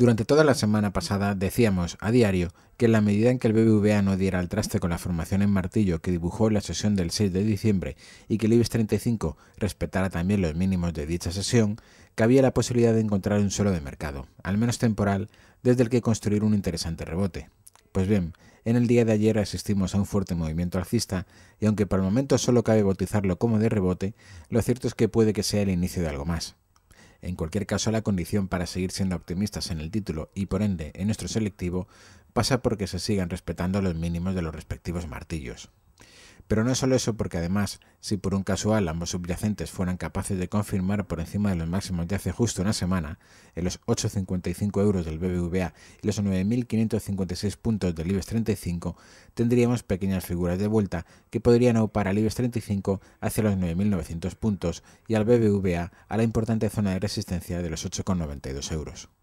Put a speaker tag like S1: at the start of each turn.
S1: Durante toda la semana pasada decíamos a diario que en la medida en que el BBVA no diera al traste con la formación en martillo que dibujó la sesión del 6 de diciembre y que el IBEX 35 respetara también los mínimos de dicha sesión, cabía la posibilidad de encontrar un suelo de mercado, al menos temporal, desde el que construir un interesante rebote. Pues bien, en el día de ayer asistimos a un fuerte movimiento alcista y aunque por el momento solo cabe bautizarlo como de rebote, lo cierto es que puede que sea el inicio de algo más. En cualquier caso, la condición para seguir siendo optimistas en el título y por ende en nuestro selectivo pasa porque se sigan respetando los mínimos de los respectivos martillos. Pero no solo eso, porque además, si por un casual ambos subyacentes fueran capaces de confirmar por encima de los máximos de hace justo una semana, en los 8,55 euros del BBVA y los 9.556 puntos del IBEX 35, tendríamos pequeñas figuras de vuelta que podrían aupar al IBEX 35 hacia los 9.900 puntos y al BBVA a la importante zona de resistencia de los 8,92 euros.